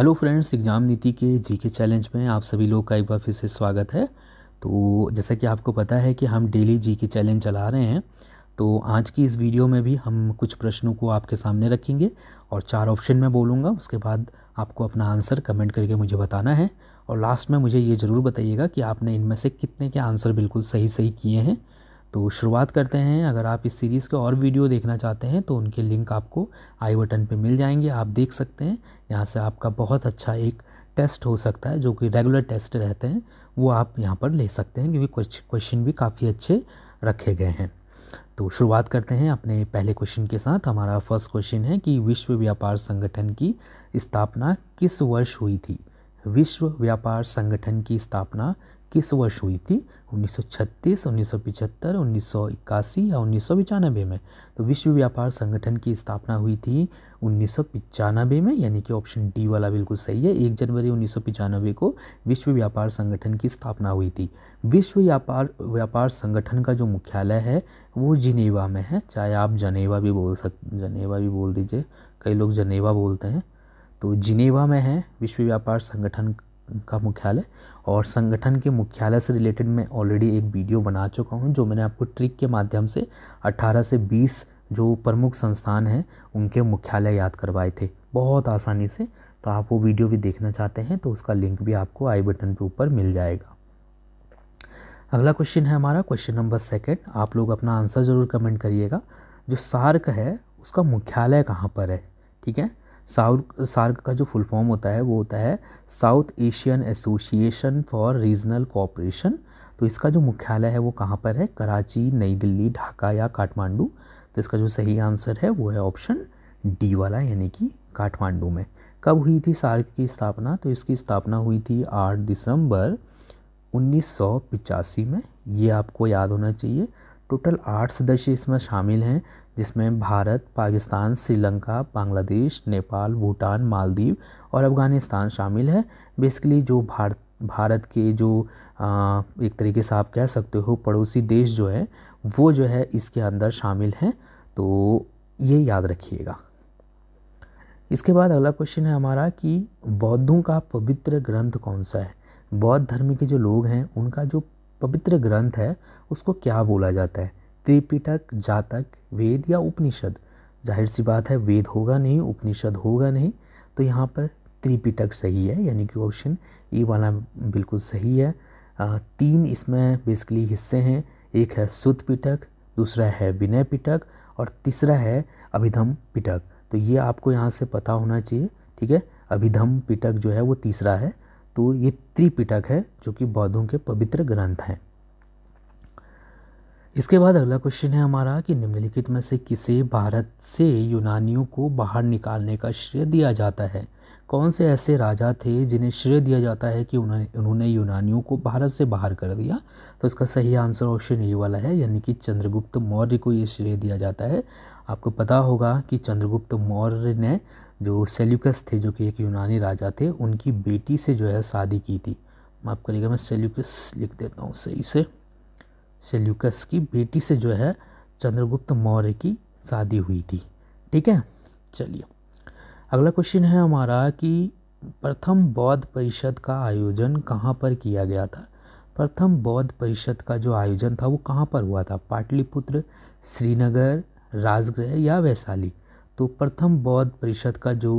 hello friends exam नीति के जी के चैलेंज में आप सभी लोग का एक बार फिर से स्वागत है तो जैसा कि आपको पता है कि हम डेली जी के चैलेंज चला रहे हैं तो आज की इस वीडियो में भी हम कुछ प्रश्नों को आपके सामने रखेंगे और चार ऑप्शन में बोलूँगा उसके बाद आपको अपना आंसर कमेंट करके मुझे बताना है और लास्ट में मुझे ये ज़रूर बताइएगा कि आपने इनमें से कितने के आंसर बिल्कुल सही सही किए हैं तो शुरुआत करते हैं अगर आप इस सीरीज़ के और वीडियो देखना चाहते हैं तो उनके लिंक आपको आई बटन पे मिल जाएंगे आप देख सकते हैं यहाँ से आपका बहुत अच्छा एक टेस्ट हो सकता है जो कि रेगुलर टेस्ट रहते हैं वो आप यहाँ पर ले सकते हैं क्योंकि कुछ क्वेश्चन भी काफ़ी अच्छे रखे गए हैं तो शुरुआत करते हैं अपने पहले क्वेश्चन के साथ हमारा फर्स्ट क्वेश्चन है कि विश्व व्यापार संगठन की स्थापना किस वर्ष हुई थी विश्व व्यापार संगठन की स्थापना किस वर्ष हुई थी 1936, 1975, 1981 या उन्नीस में तो विश्व व्यापार संगठन की स्थापना हुई थी उन्नीस में यानी कि ऑप्शन डी वाला बिल्कुल सही है एक जनवरी उन्नीस को विश्व व्यापार संगठन की स्थापना हुई थी विश्व व्यापार व्यापार संगठन का जो मुख्यालय है वो जिनेवा में है चाहे आप जनेवा भी बोल सक जनेवा भी बोल दीजिए कई लोग जनेवा बोलते हैं तो जिनेवा में है विश्व व्यापार संगठन का मुख्यालय और संगठन के मुख्यालय से रिलेटेड मैं ऑलरेडी एक वीडियो बना चुका हूँ जो मैंने आपको ट्रिक के माध्यम से 18 से 20 जो प्रमुख संस्थान हैं उनके मुख्यालय याद करवाए थे बहुत आसानी से तो आप वो वीडियो भी देखना चाहते हैं तो उसका लिंक भी आपको आई बटन पे ऊपर मिल जाएगा अगला क्वेश्चन है हमारा क्वेश्चन नंबर सेकेंड आप लोग अपना आंसर ज़रूर कमेंट करिएगा जो सार्क है उसका मुख्यालय कहाँ पर है ठीक है सार्क का जो फुल फॉर्म होता है वो होता है South Asian Association for Regional Cooperation तो इसका जो मुख्यालय है वो कहाँ पर है कराची नई दिल्ली ढाका या काठमांडू तो इसका जो सही आंसर है वो है ऑप्शन डी वाला यानी कि काठमांडू में कब हुई थी सार्क की स्थापना तो इसकी स्थापना हुई थी आठ दिसंबर उन्नीस में ये आपको याद होना चाहिए टोटल आठ सदस्य इसमें शामिल हैं जिसमें भारत पाकिस्तान श्रीलंका बांग्लादेश नेपाल भूटान मालदीव और अफ़गानिस्तान शामिल है बेसिकली जो भारत भारत के जो आ, एक तरीके से आप कह सकते हो पड़ोसी देश जो है वो जो है इसके अंदर शामिल हैं तो ये याद रखिएगा इसके बाद अगला क्वेश्चन है हमारा कि बौद्धों का पवित्र ग्रंथ कौन सा है बौद्ध धर्म के जो लोग हैं उनका जो पवित्र ग्रंथ है उसको क्या बोला जाता है त्रिपिटक जातक वेद या उपनिषद जाहिर सी बात है वेद होगा नहीं उपनिषद होगा नहीं तो यहाँ पर त्रिपिटक सही है यानी कि ऑप्शन ई वाला बिल्कुल सही है तीन इसमें बेसिकली हिस्से हैं एक है सुत पिटक दूसरा है विनय पिटक और तीसरा है अभिधम पिटक तो ये आपको यहाँ से पता होना चाहिए ठीक है अभिधम पिटक जो है वो तीसरा है तो ये त्रिपिटक है जो कि बौद्धों के पवित्र ग्रंथ हैं इसके बाद अगला क्वेश्चन है हमारा कि निम्नलिखित में से किसे भारत से यूनानियों को बाहर निकालने का श्रेय दिया जाता है कौन से ऐसे राजा थे जिन्हें श्रेय दिया जाता है कि उन्होंने उन्होंने यूनानियों को भारत से बाहर कर दिया तो इसका सही आंसर ऑप्शन ये वाला है यानी कि चंद्रगुप्त मौर्य को ये श्रेय दिया जाता है आपको पता होगा कि चंद्रगुप्त मौर्य ने जो सेल्यूकस थे जो कि एक यूनानी राजा थे उनकी बेटी से जो है शादी की थी माफ़ करिएगा मैं सेल्यूकस लिख देता हूँ सही से सेल्यूकस की बेटी से जो है चंद्रगुप्त मौर्य की शादी हुई थी ठीक है चलिए अगला क्वेश्चन है हमारा कि प्रथम बौद्ध परिषद का आयोजन कहाँ पर किया गया था प्रथम बौद्ध परिषद का जो आयोजन था वो कहाँ पर हुआ था पाटलिपुत्र श्रीनगर राजगृह या वैशाली तो प्रथम बौद्ध परिषद का जो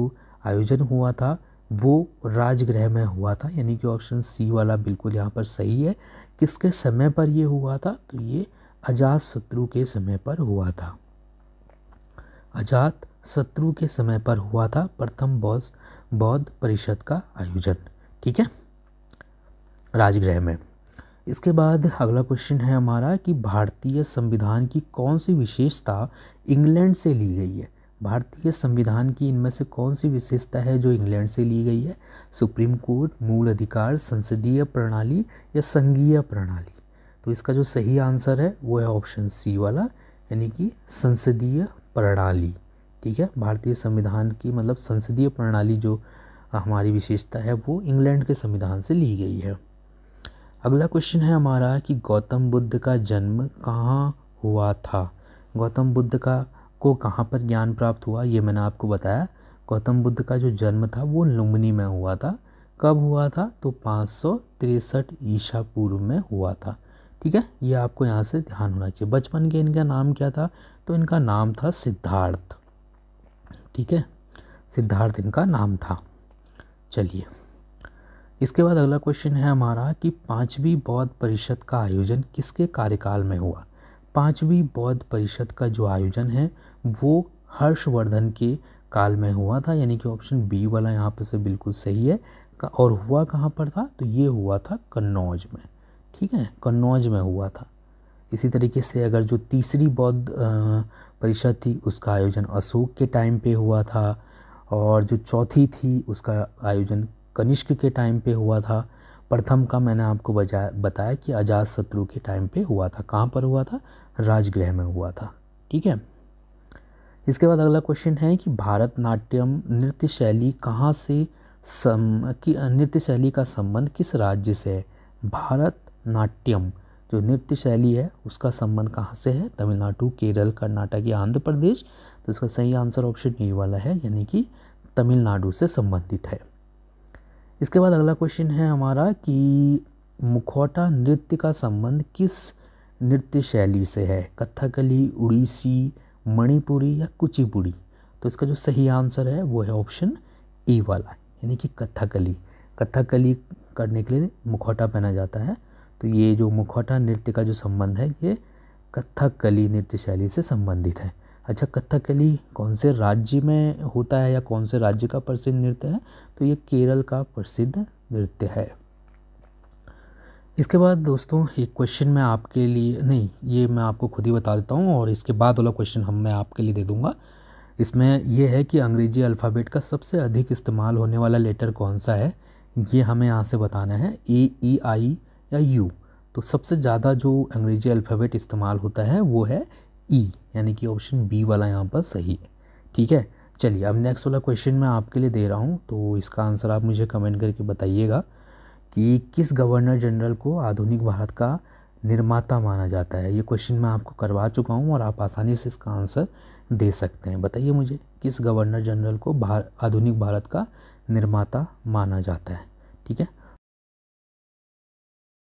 आयोजन हुआ था वो राजगृह में हुआ था यानी कि ऑप्शन सी वाला बिल्कुल यहाँ पर सही है किसके समय पर ये हुआ था तो ये अजात शत्रु के समय पर हुआ था अजात शत्रु के समय पर हुआ था प्रथम बौद्ध बौद्ध परिषद का आयोजन ठीक है राजगृह में इसके बाद अगला क्वेश्चन है हमारा कि भारतीय संविधान की कौन सी विशेषता इंग्लैंड से ली गई है भारतीय संविधान की इनमें से कौन सी विशेषता है जो इंग्लैंड से ली गई है सुप्रीम कोर्ट मूल अधिकार संसदीय प्रणाली या संघीय प्रणाली तो इसका जो सही आंसर है वो है ऑप्शन सी वाला यानी कि संसदीय प्रणाली ठीक है भारतीय संविधान की मतलब संसदीय प्रणाली जो हमारी विशेषता है वो इंग्लैंड के संविधान से ली गई है अगला क्वेश्चन है हमारा कि गौतम बुद्ध का जन्म कहाँ हुआ था गौतम बुद्ध का को कहाँ पर ज्ञान प्राप्त हुआ ये मैंने आपको बताया गौतम बुद्ध का जो जन्म था वो लुम्बिनी में हुआ था कब हुआ था तो पाँच ईसा पूर्व में हुआ था ठीक है ये आपको यहाँ से ध्यान होना चाहिए बचपन के इनका नाम क्या था तो इनका नाम था सिद्धार्थ ठीक है सिद्धार्थ इनका नाम था चलिए इसके बाद अगला क्वेश्चन है हमारा कि पाँचवीं बौद्ध परिषद का आयोजन किसके कार्यकाल में हुआ पाँचवीं बौद्ध परिषद का जो आयोजन है वो हर्षवर्धन के काल में हुआ था यानी कि ऑप्शन बी वाला यहाँ पर से बिल्कुल सही है और हुआ कहाँ पर था तो ये हुआ था कन्नौज में ठीक है कन्नौज में हुआ था इसी तरीके से अगर जो तीसरी बौद्ध परिषद थी उसका आयोजन अशोक के टाइम पे हुआ था और जो चौथी थी उसका आयोजन कनिष्क के टाइम पे हुआ था प्रथम का मैंने आपको बजा बताया कि अजात शत्रु के टाइम पे हुआ था कहाँ पर हुआ था राजगृह में हुआ था ठीक है इसके बाद अगला क्वेश्चन है कि भारतनाट्यम नृत्य शैली कहाँ से सम की नृत्य शैली का संबंध किस राज्य से है भारतनाट्यम जो नृत्य शैली है उसका संबंध कहाँ से है तमिलनाडु केरल कर्नाटक या आंध्र प्रदेश तो इसका सही आंसर ऑप्शन ये वाला है यानी कि तमिलनाडु से संबंधित है इसके बाद अगला क्वेश्चन है हमारा कि मुखौटा नृत्य का संबंध किस नृत्य शैली से है कथकली उड़ीसी मणिपुरी या कुचिपुड़ी तो इसका जो सही आंसर है वो है ऑप्शन ए वाला यानी कि कथकली कथकली करने के लिए मुखौटा पहना जाता है तो ये जो मुखौटा नृत्य का जो संबंध है ये कथकली नृत्य शैली से संबंधित है अच्छा कथकली कौन से राज्य में होता है या कौन से राज्य का प्रसिद्ध नृत्य है तो ये केरल का प्रसिद्ध नृत्य है इसके बाद दोस्तों एक क्वेश्चन मैं आपके लिए नहीं ये मैं आपको खुद ही बता देता हूँ और इसके बाद वाला क्वेश्चन हम मैं आपके लिए दे दूँगा इसमें यह है कि अंग्रेजी अल्फ़ाबेट का सबसे अधिक इस्तेमाल होने वाला लेटर कौन सा है ये हमें यहाँ से बताना है ए ई आई या यू तो सबसे ज़्यादा जो अंग्रेजी अल्फ़ाबेट इस्तेमाल होता है वो है ई e, यानी कि ऑप्शन बी वाला यहाँ पर सही है ठीक है चलिए अब नेक्स्ट वाला क्वेश्चन मैं आपके लिए दे रहा हूँ तो इसका आंसर आप मुझे कमेंट करके बताइएगा कि किस गवर्नर जनरल को आधुनिक भारत का निर्माता माना जाता है ये क्वेश्चन मैं आपको करवा चुका हूँ और आप आसानी से इसका आंसर दे सकते हैं बताइए मुझे किस गवर्नर जनरल को भार आधुनिक भारत का निर्माता माना जाता है ठीक है